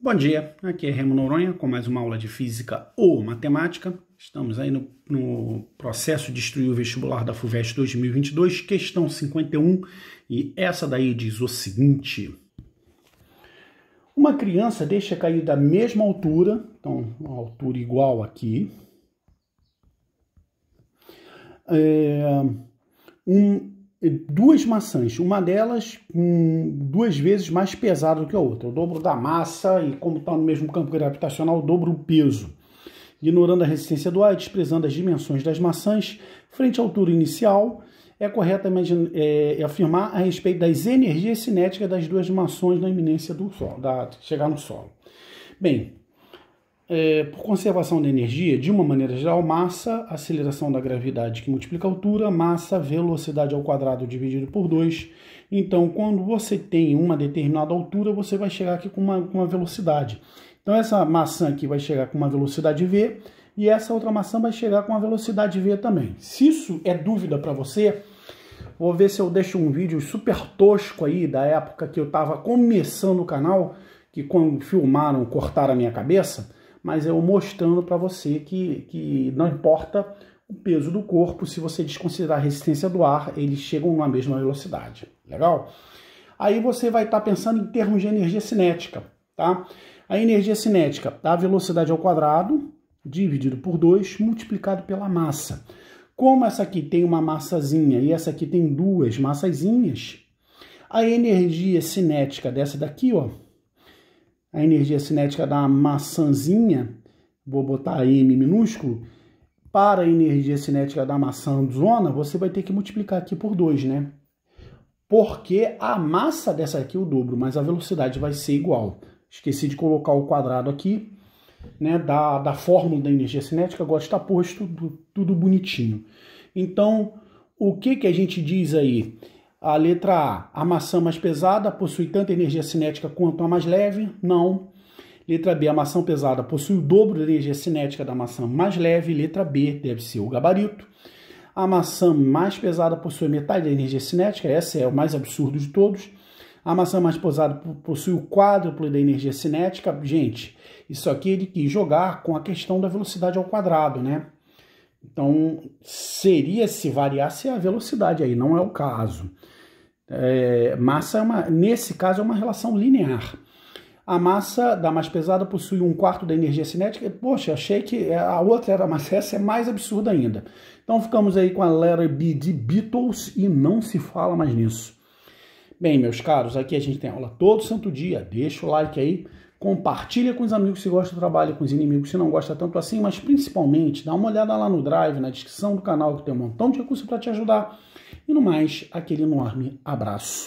Bom dia, aqui é Remo Noronha com mais uma aula de Física ou Matemática. Estamos aí no, no processo de destruir o vestibular da FUVEST 2022, questão 51, e essa daí diz o seguinte. Uma criança deixa cair da mesma altura, então uma altura igual aqui, é, um duas maçãs, uma delas hum, duas vezes mais pesada do que a outra, o dobro da massa e como está no mesmo campo gravitacional, o dobro do peso. Ignorando a resistência do ar e desprezando as dimensões das maçãs frente à altura inicial, é correto é, é, afirmar a respeito das energias cinéticas das duas maçãs na iminência do solo, da, chegar no solo. Bem, é, por conservação de energia, de uma maneira geral, massa, aceleração da gravidade que multiplica a altura, massa, velocidade ao quadrado dividido por 2. Então, quando você tem uma determinada altura, você vai chegar aqui com uma, com uma velocidade. Então, essa maçã aqui vai chegar com uma velocidade v e essa outra maçã vai chegar com uma velocidade v também. Se isso é dúvida para você, vou ver se eu deixo um vídeo super tosco aí da época que eu estava começando o canal, que quando filmaram, cortaram a minha cabeça mas eu mostrando para você que, que não importa o peso do corpo, se você desconsiderar a resistência do ar, eles chegam na mesma velocidade. Legal? Aí você vai estar tá pensando em termos de energia cinética, tá? A energia cinética, tá? a velocidade ao quadrado, dividido por 2, multiplicado pela massa. Como essa aqui tem uma massazinha e essa aqui tem duas massazinhas, a energia cinética dessa daqui, ó, a energia cinética da maçãzinha, vou botar M minúsculo, para a energia cinética da maçã zona, você vai ter que multiplicar aqui por 2, né? Porque a massa dessa aqui é o dobro, mas a velocidade vai ser igual. Esqueci de colocar o quadrado aqui, né, da, da fórmula da energia cinética, agora está posto tudo, tudo bonitinho. Então, o que, que a gente diz aí? A letra A, a maçã mais pesada possui tanta energia cinética quanto a mais leve? Não. Letra B, a maçã pesada possui o dobro da energia cinética da maçã mais leve. Letra B, deve ser o gabarito. A maçã mais pesada possui metade da energia cinética, essa é o mais absurdo de todos. A maçã mais pesada possui o quádruplo da energia cinética. Gente, isso aqui ele é quis jogar com a questão da velocidade ao quadrado, né? Então, seria se variasse a velocidade aí, não é o caso. É, massa, é uma, nesse caso, é uma relação linear. A massa da mais pesada possui um quarto da energia cinética. Poxa, achei que é, a outra era mais, essa é mais absurda ainda. Então ficamos aí com a letter B de Beatles e não se fala mais nisso. Bem, meus caros, aqui a gente tem aula todo santo dia. Deixa o like aí. Compartilha com os amigos se gosta do trabalho, com os inimigos se não gosta tanto assim, mas principalmente dá uma olhada lá no Drive, na descrição do canal, que tem um montão de recursos para te ajudar. E no mais, aquele enorme abraço.